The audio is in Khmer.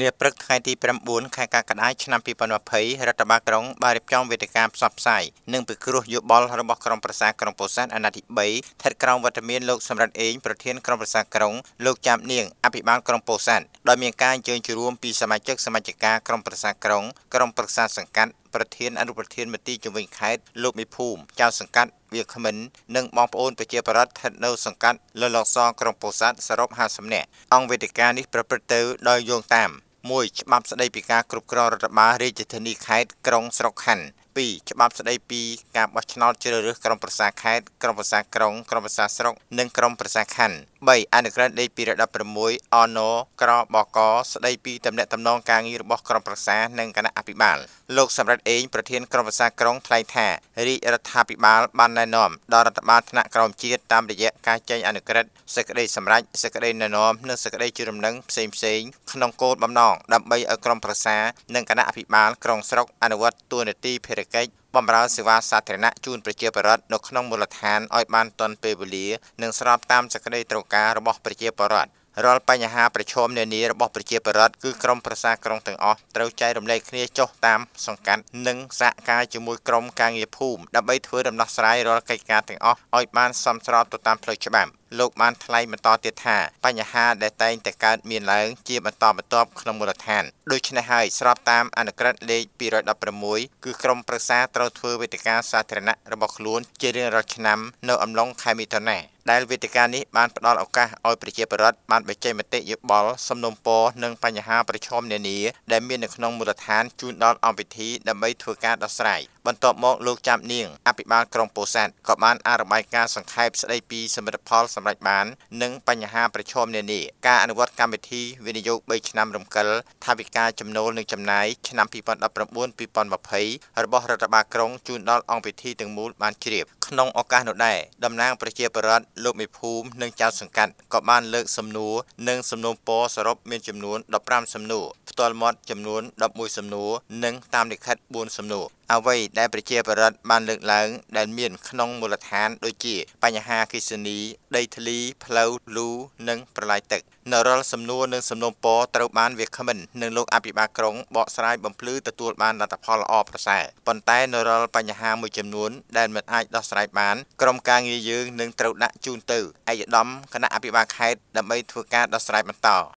នាព្រឹកថ្ងៃទី9ខែកក្កដាឆ្នាំ2020រដ្ឋបាលក្រុងបានរៀបចំវេទិកាផ្សព្វផ្សាយនិងពិគ្រោះយោបល់របស់ក្រុមប្រសាក្រុងពោធិ៍សាត់អាណត្តិ3ស្ថិតក្រោមវត្តមានលោកសម្រិតអេងប្រធានក្រុមប្រសាក្រុងលោកចាំនាងអភិបាលក្រុងពោធិ៍សាត់ដោយមានការអញ្ជើញចូលរួមពីសមាជិកសមាជិកាក្រុមប្រសាក្រុងក្រុមប្រសាសង្កាត់ប្រធានអនុប្រធានមន្ទីរជំនាញខេត្តលោកមីភូមិចៅសង្កាត់វាគ្មិននិងបងប្អូនប្រជាប្រដ្ឋស្ថិតនៅសង្កាត់លលកសក្រុងពោធិ៍សាត់សរុប50នាក់អង្គវេទិកានេះប្រព្រឹត្តទៅដោយយោងតាម1ច្បាប់ស្តីពីការគ្រប់គ្រងរដ្ឋបាលរាជធានីខេត្តក្រុងស្រុកខណ្ឌ2ច្បាប់ស្តីពីការបោះឆ្នោតជ្រើសរើសក្រុមប្រឹក្សាខេត្តក្រុមប្រឹក្សាក្រុងក្រុមប្រឹក្សាស្រុកនិងក្រុមប្រឹក្សាខណ្ឌ3អនុក្រឹត្យលេខ216អណក្របកស្តីពីតំណែងតំណងការងាររបស់ក្រុមប្រឹក្សានិងគណៈអភិបាលលោកសម្រិតអេងប្រធានក្រុមប្រឹក្សាក្រុងថ្លែងថារាជរដ្ឋាភិបាលបានណែនាំដល់រដ្ឋបាលថ្នាក់ក្រោមជាតិតាមរយៈការចេញអនុក្រឹត្យសេចក្តីសម្រេចសេចក្តីណែនាំនិងសេចក្តីជឿរំលឹងផ្សេងផ្សេងក្នុងគោលបំណងដើម្បីឲ្យក្រុមប្រឹក្សានិងគណៈអភិបាលក្រុងស្រុកអនុវត្តទួលនីតិភារសេកិច្ចបម្រើសេវាសាធារណៈជូនប្រជាពលរដ្ឋនៅក្នុងមូលដ្ឋានឲ្យបានទាន់ពេលវេលានិងស្របតាមសក្តីត្រូវការរបស់ប្រជាពលរដ្ឋរាល់បញ្ហាប្រឈមនានារបស់ប្រជាពលរដ្ឋគឺក្រមប្រសាក្រុងទាំងអស់ត្រូវចែករំលែកគ្នាចុះតាមសង្កាត់និងសហការជាមួយក្រមការងារភូមិដើម្បីធ្វើដំណោះស្រាយរាល់កិច្ចការទាំងអស់ឲ្យបានសមស្របទៅតាមផ្លូវច្បាប់លោកបានថ្លែងបន្តទៀតថាបញ្ហាដែលតែងតែកើតមានឡើងជាបន្តបន្ទាប់ក្នុងមូលដ្ឋានដូច្នេះហើយស្របតាមអនុក្រឹត្យលេខ216គឺក្រមប្រឹក្សាត្រូវធ្វើវេទិកាសាធារណៈរបស់ខ្លួនជារៀងរាល់ឆ្នាំនៅអំឡុងខែមិថុនាដែលវេទិកានេះបានផ្ដល់ឱកាសឲ្យប្រជាពលរដ្ឋបានបញ្ចេញមតិយោបល់សំណុំពរនិងបញ្ហាប្រឈមនានាដែលមាននៅក្នុងមូលដ្ឋានជូនដល់អង្គពិធីដើម្បីធ្វើការដោះស្រាយបន្ទាប់មកលោកចាប់នាងអភិបាលក្រុងពោធិ៍សាត់ក៏បានអរបាយការណ៍សង្ខេបស្ដីពីសមិទ្ធផលសម្រេចបាននិងបញ្ហាប្រឈមនានាការអនុវត្តកម្មវិធីវិនិយោគ3ឆ្នាំរំកិលថាវិការចំណូលនិងចំណាយឆ្នាំ2019-2020របស់រដ្ឋបាលក្រុងជូនដល់អង្គពិធីទាំងមូលបានជ្រាបក្នុងឱកាសនោះដែរតំណាងប្រជាពលរដ្ឋលោកមេភូមិនិងចៅសង្កាត់ក៏បានលើកសំណួរនិងសំណូមពរសរុបមានចំនួន15សំណួរផ្ទាល់មាត់ចំនួន11សំណួរនិងតាមលិខិត4សំណួរអ្វីដែលប្រជាប្រដ្ឋបានលើកឡើងដែលមានក្នុងមូលដ្ឋានដូចជា បញ្ហាគិសនីដីធ្លីផ្លូវលូនិងប្រឡាយទឹកនៅរាល់សំណួរនិងសំណុំពរត្រូវបានវាគ្មិននិងលោកអភិបាលក្រុងបកស្រាយបំភ្លឺទទួលបានលទ្ធផលល្អប្រសើរប៉ុន្តែនៅរាល់បញ្ហាមួយចំនួនដែលមិនអាចដោះស្រាយបានក្រុមការងារយើងនឹងត្រូវដាក់ជូនទៅឯកឧត្តមគណៈអភិបាលខេត្តដើម្បីធ្វើការដោះស្រាយបន្ត